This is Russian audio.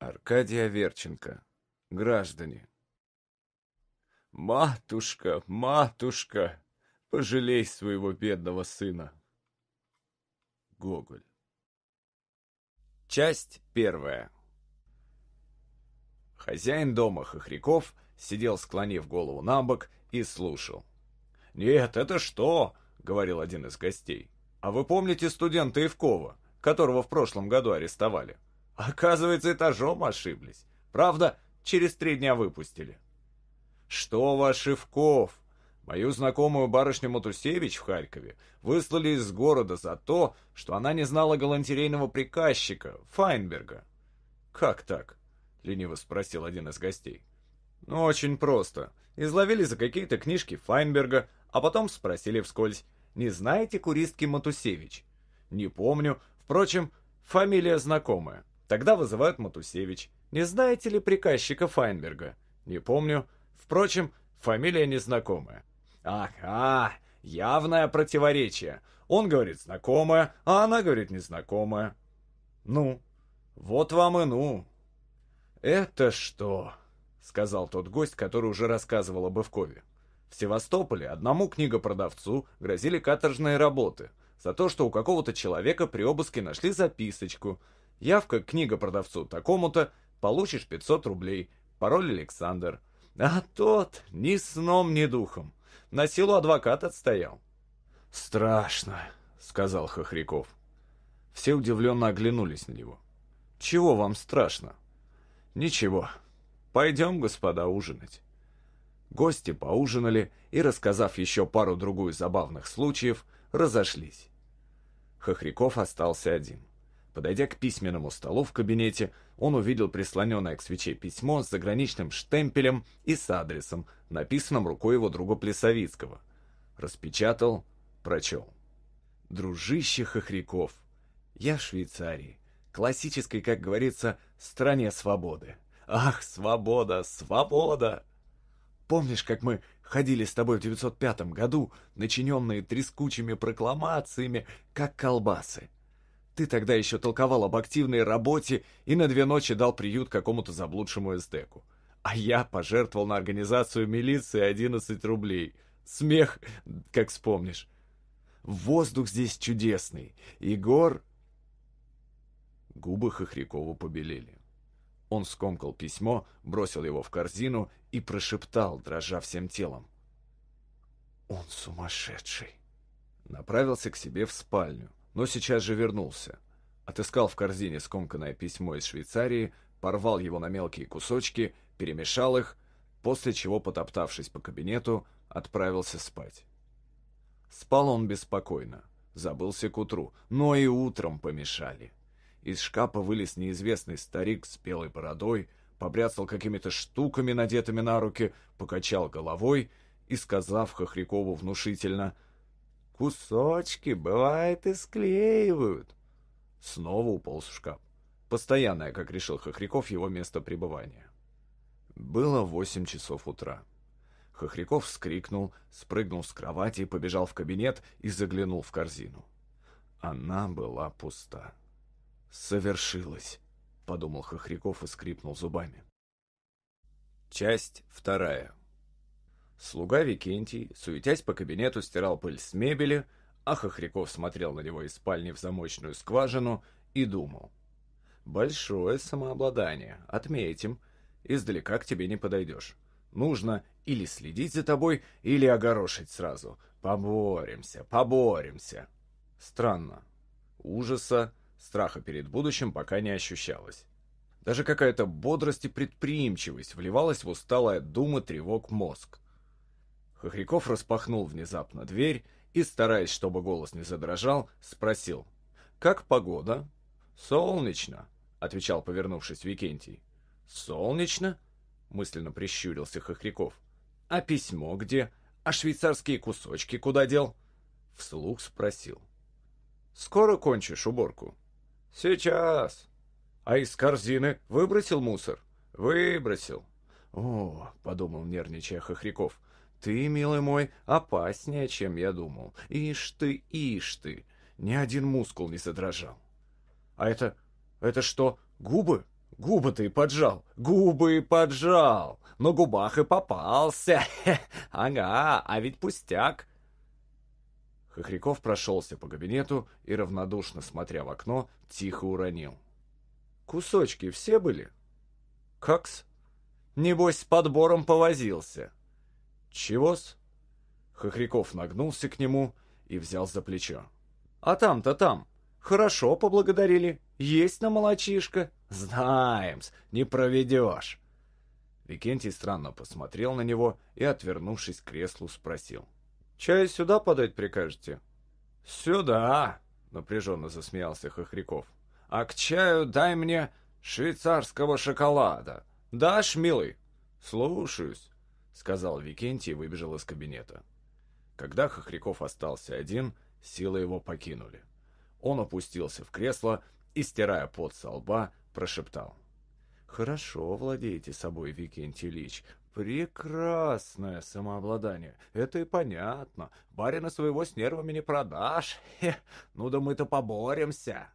Аркадия Аверченко. Граждане. «Матушка, матушка, пожалей своего бедного сына!» Гоголь. Часть первая. Хозяин дома Хохряков сидел, склонив голову на бок, и слушал. «Нет, это что?» — говорил один из гостей. «А вы помните студента Евкова, которого в прошлом году арестовали?» Оказывается, этажом ошиблись. Правда, через три дня выпустили. Что вас, Шевков? Мою знакомую барышню Матусевич в Харькове выслали из города за то, что она не знала галантерейного приказчика, Файнберга. «Как так?» — лениво спросил один из гостей. «Ну, очень просто. Изловили за какие-то книжки Файнберга, а потом спросили вскользь, не знаете куристки Матусевич? Не помню, впрочем, фамилия знакомая. Тогда вызывают Матусевич. Не знаете ли приказчика Файнберга? Не помню. Впрочем, фамилия незнакомая. Ага, явное противоречие. Он говорит знакомая, а она говорит незнакомая. Ну, вот вам и ну. Это что? Сказал тот гость, который уже рассказывал об Ивкове. В Севастополе одному книгопродавцу грозили каторжные работы за то, что у какого-то человека при обыске нашли записочку – Явка книга продавцу такому-то, получишь 500 рублей, пароль Александр. А тот ни сном, ни духом. На силу адвокат отстоял. «Страшно», — сказал Хохряков. Все удивленно оглянулись на него. «Чего вам страшно?» «Ничего. Пойдем, господа, ужинать». Гости поужинали и, рассказав еще пару-другую забавных случаев, разошлись. Хохряков остался один. Подойдя к письменному столу в кабинете, он увидел прислоненное к свече письмо с заграничным штемпелем и с адресом, написанным рукой его друга Плесовицкого. Распечатал, прочел. «Дружище Хохряков, я в Швейцарии, классической, как говорится, стране свободы. Ах, свобода, свобода!» Помнишь, как мы ходили с тобой в 905 году, начиненные трескучими прокламациями, как колбасы? Ты тогда еще толковал об активной работе и на две ночи дал приют какому-то заблудшему эстеку. А я пожертвовал на организацию милиции 11 рублей. Смех, как вспомнишь. Воздух здесь чудесный. Егор... Губы Хохрякова побелели. Он скомкал письмо, бросил его в корзину и прошептал, дрожа всем телом. «Он сумасшедший!» Направился к себе в спальню, но сейчас же вернулся. Отыскал в корзине скомканное письмо из Швейцарии, порвал его на мелкие кусочки, перемешал их, после чего, потоптавшись по кабинету, отправился спать. Спал он беспокойно, забылся к утру, но и утром помешали. Из шкафа вылез неизвестный старик с белой бородой, побряцал какими-то штуками, надетыми на руки, покачал головой и, сказав Хохрякову внушительно – Кусочки, бывает, и склеивают. Снова уполз в шкаф. Постоянное, как решил Хохряков, его место пребывания. Было восемь часов утра. Хохряков вскрикнул, спрыгнул с кровати, побежал в кабинет и заглянул в корзину. Она была пуста. «Совершилось», — подумал Хохряков и скрипнул зубами. Часть вторая. Слуга Викентий, суетясь по кабинету, стирал пыль с мебели, а Хохряков смотрел на него из спальни в замочную скважину и думал. «Большое самообладание, отметим. Издалека к тебе не подойдешь. Нужно или следить за тобой, или огорошить сразу. Поборемся, поборемся». Странно. Ужаса, страха перед будущим пока не ощущалось. Даже какая-то бодрость и предприимчивость вливалась в усталое дума тревог мозг. Хохряков распахнул внезапно дверь и, стараясь, чтобы голос не задрожал, спросил. «Как погода?» «Солнечно», — отвечал, повернувшись Викентий. «Солнечно?» — мысленно прищурился Хохряков. «А письмо где? А швейцарские кусочки куда дел?» Вслух спросил. «Скоро кончишь уборку?» «Сейчас». «А из корзины выбросил мусор?» «Выбросил». «О», — подумал нервничая Хохряков, ты, милый мой, опаснее, чем я думал. Ишь ты, ишь ты. Ни один мускул не задрожал. А это... это что, губы? Губы ты поджал, губы поджал, но губах и попался. ага, а ведь пустяк. Хохряков прошелся по кабинету и, равнодушно смотря в окно, тихо уронил. «Кусочки все были?» как «Какс?» «Небось, с подбором повозился». «Чего-с?» Хохряков нагнулся к нему и взял за плечо. «А там-то там! Хорошо поблагодарили! Есть на молочишко! Знаем-с, не проведешь!» Викентий странно посмотрел на него и, отвернувшись к креслу, спросил. «Чай сюда подать прикажете?» «Сюда!» — напряженно засмеялся Хохряков. «А к чаю дай мне швейцарского шоколада. Дашь, милый?» «Слушаюсь» сказал Викентий и выбежал из кабинета. Когда Хохряков остался один, силы его покинули. Он опустился в кресло и, стирая пот со лба, прошептал. «Хорошо владеете собой, Викентий Ильич. Прекрасное самообладание. Это и понятно. Барина своего с нервами не продашь. Хе. Ну да мы-то поборемся!»